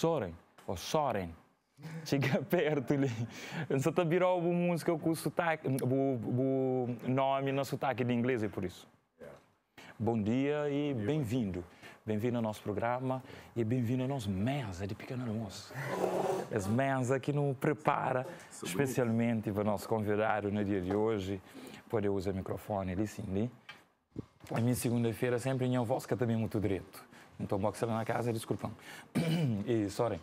Soren, ou Soren, chega perto lhe só te virou uma música com o sotaque, o, o nome no sotaque de inglês, é por isso. Bom dia e bem-vindo. Bem-vindo ao nosso programa e bem-vindo à nossa mesa é de pequeno almoço. As mesa que nos prepara especialmente para o nosso convidado no dia de hoje. Pode usar o microfone ali, sim, ali. Né? A minha segunda-feira sempre é em voz que também é muito direito. Então, o boxe ali na casa desculpam escorpião. e, sorry,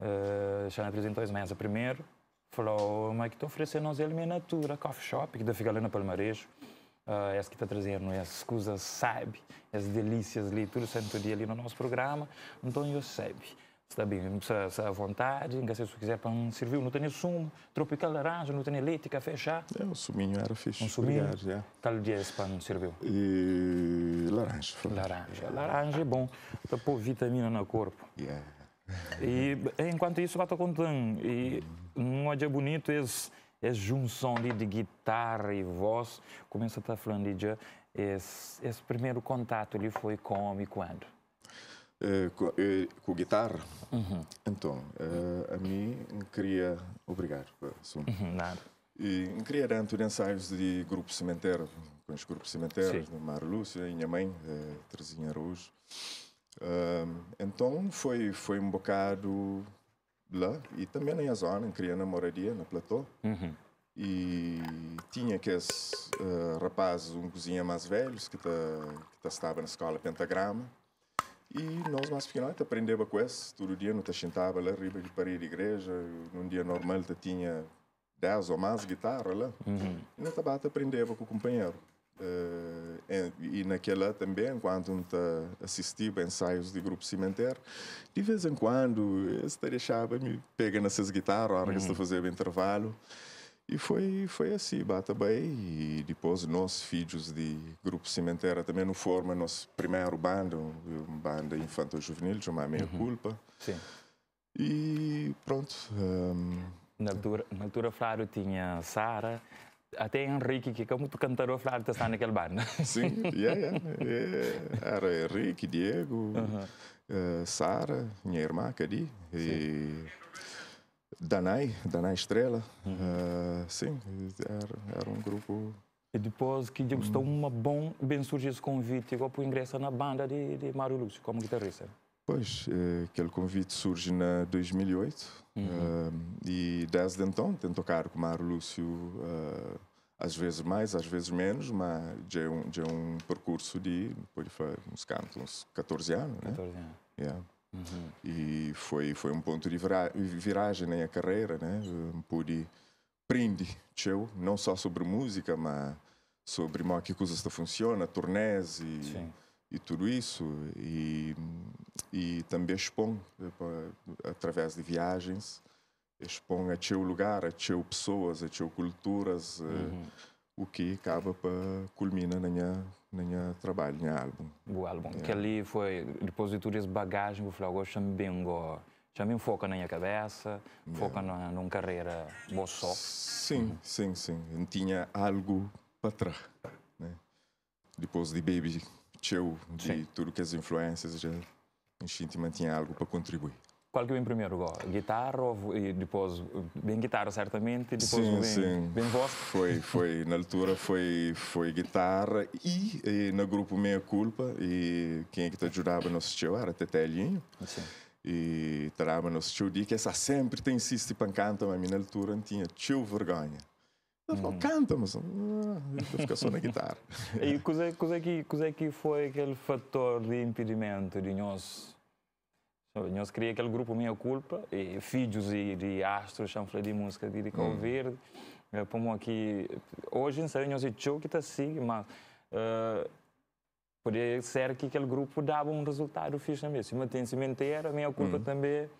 uh, já apresentou as mesas. primeiro. Falou, mas é que estão oferecendo-nos a eliminatura, coffee shop, que da fica ali no Palmarejo. Uh, eh, essa que está trazendo as coisas, sabe, as delícias ali, tudo santo dia ali no nosso programa. Então, eu sei está bem, está, está à vontade, se quiser pão, serviu, não tem sumo, tropical laranja, não tem leite, café, chá. É, um suminho era fixe. Um suminho? Obrigado, yeah. É. Tal dia esse pão serviu? E laranja. Laranja, laranja é bom para pôr vitamina no corpo. Yeah. E enquanto isso, eu estou contando, e um dia bonito esse, esse junção de guitarra e voz, começa a estar tá falando de esse, esse primeiro contato ali foi como e quando? Uh, eh, com, eh, guitarra. Uhum. Então, uh, a mim queria. Obrigado, Sun. Uhum, nada. E queria de ensaios de grupo cemitério, com os grupos cemitérios, de Mar Lúcia, minha mãe, uh, Terezinha Araújo. então, foi, foi um bocado lá e também na minha zona, queria na moradia, na Platô. Uhum. E tinha aqueles rapazes um cozinha mais velho, que, tá, que tá estava na escola Pentagrama, e nós, mais finalmente, aprendemos com isso. Todo dia não te sentava lá, riba de parede de igreja. Num dia normal, te tinha 10 ou mais guitarras lá. Uhum. E na tabata bate, com o companheiro. Uh, e, e, naquela também, quando assistia a ensaios de grupo cimenteiro, de vez em quando, eu eh, te deixava, me pega nessas guitarras, a hora que uhum. que estou intervalo. E foi, foi assim, bata bem. E depois nós, filhos de Grupo Cimentera, também no forma nosso primeiro bando, uma banda infanto-juvenil, chamada Meia uhum. Culpa. Sim. E pronto. Um... Ehm, na altura, na altura, Flávio tinha Sara, até Henrique, que é muito cantor Flávio está naquele bando. Sim, yeah, yeah, yeah. É, era Henrique, Diego, uhum. uh, Sara, minha irmã, Cadi. E... Sim. Danai, Danai Estrela. Uhum. Uh, sim, era, era um grupo. E depois que digamos, uhum. uma bom, bem surgiu esse convite igual para o ingresso na banda de, de Mário Lúcio como guitarrista. Pois, eh, aquele convite surge na 2008 uhum. uh, e desde então tenho tocar com Mário Lúcio uh, às vezes mais, às vezes menos, mas já é um, já é um percurso de, pode falar, uns cantos, uns 14 anos, 14 né? 14 anos. Yeah. Uhum. E foi, foi um ponto de vira, viragem na minha carreira, né? Pude aprender, eu não só sobre música, mas sobre como é que coisas funciona, turnês e, e tudo isso. E, e também expõe, através de viagens, expõe a teu lugar, a teu pessoas, a teu culturas. Eh, uhum. Uh, o que acaba para culminar na minha, na minha trabalho, no álbum. O álbum. É. Que ali foi, depois de tudo esse bagagem, eu falei, agora chamo bem agora. Também foca na minha cabeça, yeah. É. foca na, numa carreira boa só. Sim, uhum. sim, sim. Eu tinha algo para trás. Né? Depois de Baby, cheio de sim. tudo que as influências, já instintivamente tinha algo para contribuir qual que vem primeiro? Guitarra ou, e depois bem guitarra certamente e depois sim, bem, sim. bem voz? Foi, foi na altura foi foi guitarra e, e no grupo Meia Culpa e quem é que te tá ajudava no show era Tetelinho. Sim. E trabalhava no de que essa sempre tem insiste para cantar, mas na altura não tinha tio vergonha. Ele falou, hum. canta, mas ah, eu fico só na guitarra. e qual é, que, que foi aquele fator de impedimento de nós nós criei aquele grupo Minha Culpa, e filhos e, de astros, chamou-se de música de, de Calverde. Mm. Hum. Eh, Como aqui, hoje sei Serena, nós o que está assim, mas uh, eh, podia ser que aquele grupo dava um resultado fixe também. Se mantém-se menteira, Minha Culpa hum. Mm. também.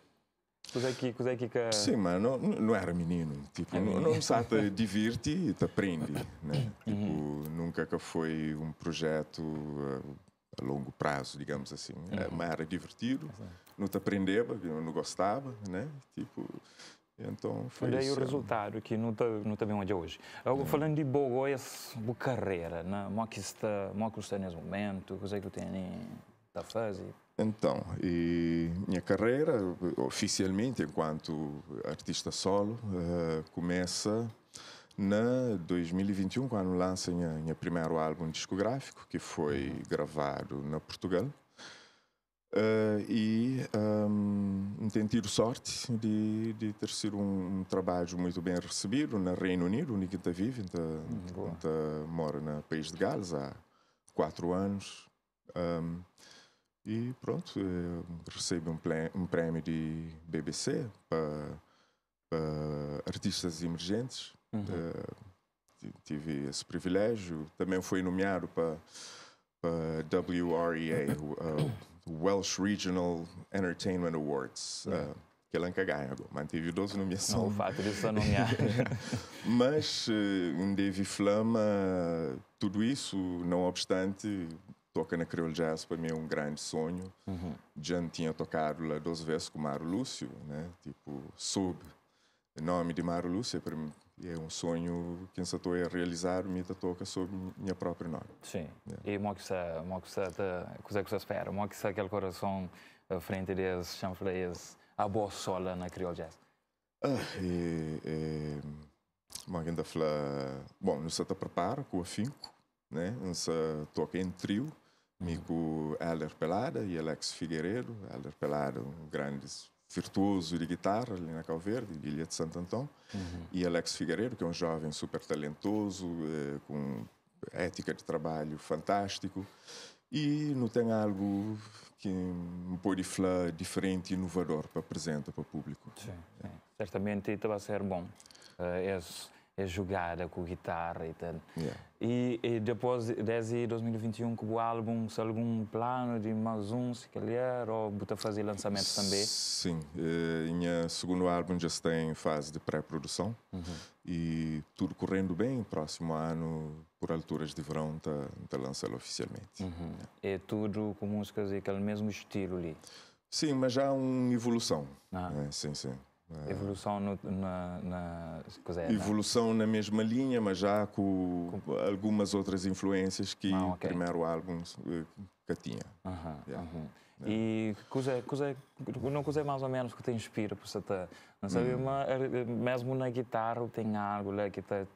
Coisa aqui, coisa aqui que... Sim, mas não, não era menino. Tipo, é não, sabe só te divirte e te aprende. Né? Uhum. Tipo, mhm. nunca que foi um projeto... Uh, eh, a longo prazo, digamos assim. Né? Uhum. Mas era divertido, Exato. não te aprendeva, não gostava, né? Tipo, então foi Olha aí o resultado que não está não bem onde é hoje. Eu, é. Falando de boa, é carreira, né? Como que está, como que está nesse momento? O que é que tem tá da fase? Então, minha carreira oficialmente enquanto artista solo eh, começa na 2021, quando lancei o meu primeiro álbum discográfico, que foi uhum. gravado na Portugal, Uh, e ehm, um, tenho tido sorte de, de ter sido um, um, trabalho muito bem recebido no Reino Unido, onde está vive, está, uhum. mora no país de Gales há quatro anos. Um, ehm, e pronto, eh, recebo um, um prémio de BBC para, para artistas emergentes Uhum. Uh, tive esse privilégio. Também fui nomeado para WREA, uh, eh, Welsh Regional Entertainment Awards. Uh, que ele nunca ganha, mantive 12 nomeações. Não, o fato de só nomear. Mas, um Devi Flama, tudo isso, não obstante, toca na Creole Jazz para mim é um grande sonho. Uhum. Jan tinha tocado lá duas vezes com Mário Lúcio, né? Tipo, sob o nome de Mário Lúcio, é para mim é um sonho que estou a realizar, me toca sob minha própria nome. Sim. É. E moxa, moxa, te, cosa que você espera? Moxa aquele coração eh, frente a chanfreias a boa sola na criol jazz. Ah, e, e ainda fala, bom, não se está prepara com afinco, né? Não se toca em trio, uhum. -huh. Pelada e Alex Figueiredo. Aller Pelada, um grande virtuoso de guitarra ali na Calverde, Ilha de Santo Antão, uhum. e Alex Figueiredo, que é um jovem super talentoso, eh, com ética de trabalho fantástico. E não tem algo que um poliflá diferente e inovador para apresentar para o público. Sim, sim. certamente está a ser bom. Uh, esse a jogar com guitarra e tal. Yeah. E, e, depois, desde 2021, com o álbum, se algum plano de mais um, se calhar, ou botar fazer lançamento também? Sim, em eh, segundo álbum já está em fase de pré-produção uhum. e tudo correndo bem, próximo ano, por alturas de verão, está tá lançado oficialmente. Uhum. É. é tudo com músicas daquele mesmo estilo ali? Sim, mas já há uma evolução. Ah. É, sim, sim. Ah. Evolução no, na, na é, Evolução na mesma linha, mas já com, com... algumas outras influências que ah, okay. o primeiro álbum eh, que tinha. Uh -huh, yeah. uh -huh. É. E coisa, coisa, não coisa mais ou menos que te inspira, por se não sabe, hum. mas, mesmo na guitarra tem algo lá né, que te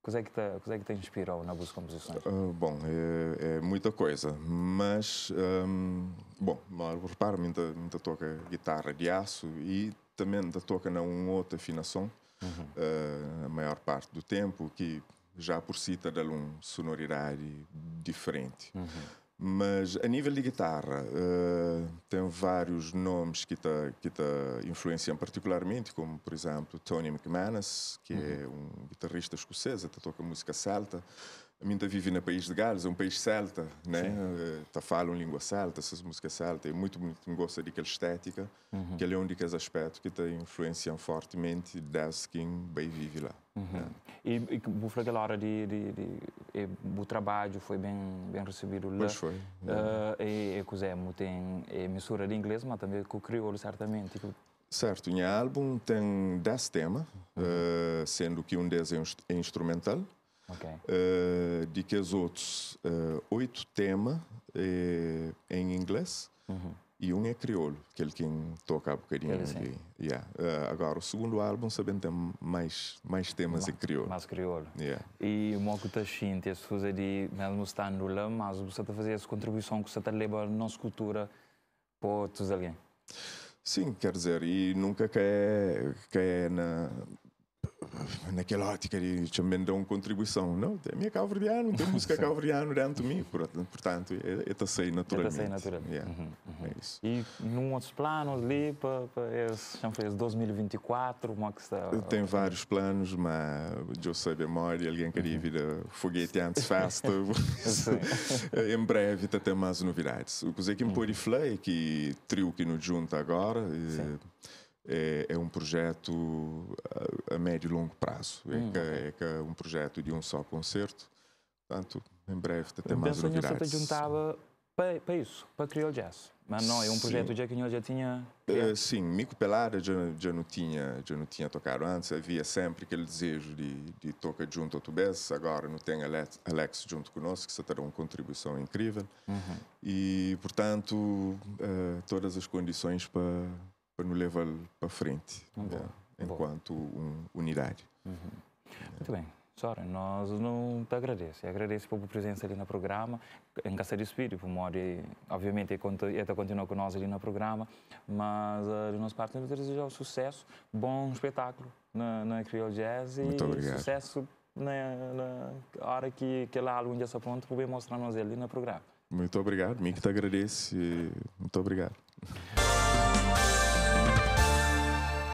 coisa é que te, coisa é que te inspirou na busca de Uh, bom, é, é, muita coisa, mas um, bom, reparo, muita, muita toca guitarra de aço e também da toca na uma outra afinação, uhum. uh, a maior parte do tempo, que já por si está dando uma sonoridade diferente. Uhum. Mas a nível de guitarra, uh, tem vários nomes que te, que te influenciam particularmente, como por exemplo Tony McManus, que uhum. é um guitarrista escocês, que toca música celta. A minha vive no país de Gales, é um país celta, né? Eh, tá falam língua celta, essas músicas celta, e é muito, muito gosto daquela estética, uhum. que é um dos aspectos que te influenciam fortemente desde que bem vive lá. Uhum. Né? E, e por aquela hora de, de, de, o trabalho foi bem bem recebido lá. Pois foi. Uh, é. e, e tem e eh, mistura de inglês, mas também com crioulo, certamente. Certo, o álbum tem 10 temas, uhum. uh, sendo que um deles é, é instrumental okay. uh, de que os outros uh, oito temas eh, em inglês uhum. e um é crioulo, aquele que toca a bocadinho ali. Yeah. Uh, agora, o segundo álbum sabendo tem mais, mais temas em crioulo. Mais crioulo. Yeah. E uma coisa que as coisas de mesmo estando lá, mas você está fazendo essa contribuição que você está levando a nossa cultura para outros alguém. Sim, quer dizer, e nunca quer quer na naquela ótica de também uma contribuição. Não, também é minha verdiano tem música cabo dentro de mim, portanto, é, é sei é naturalmente. É naturalmente. Yeah. Uhum, uhum. É isso. E num outros planos ali, para fez 2024, como é Tem vários planos, mas eu sei memória, alguém queria uhum. vir a foguete antes festa. Eh, em breve tá tem mais novidades. O que eu que me pôde é que trio que nos junta agora... E, eh, é, é, um projeto a, a, médio e longo prazo. É hum. É, é, que, é, que um projeto de um só concerto. Portanto, em breve até mais novidades. Eu juntava para, para isso, para o Jazz. Mas não, é um projeto que já tinha... Eh, sim, Mico Pelada já, já, não tinha, já não tinha tocado antes. Havia sempre aquele desejo de, de tocar junto ao Tubes. Agora não tem Alex, Alex junto conosco, que só terá uma contribuição incrível. Uhum. E, portanto, uh, todas as condições para para nos levar para frente né? enquanto um, unidade. Uhum. É. Muito bem. Sora, nós não te agradecemos, agradecemos agradeço pela presença ali no programa, em Caça de Espírito, por modo, obviamente, é é até continua com nós ali no programa, mas uh, de nossa parte, desejar sucesso, bom espetáculo na, na Creole Jazz e sucesso na, na, hora que aquele álbum já está pronto, para mostrar nós ali no programa. Muito obrigado, mim que te agradeço. Muito obrigado.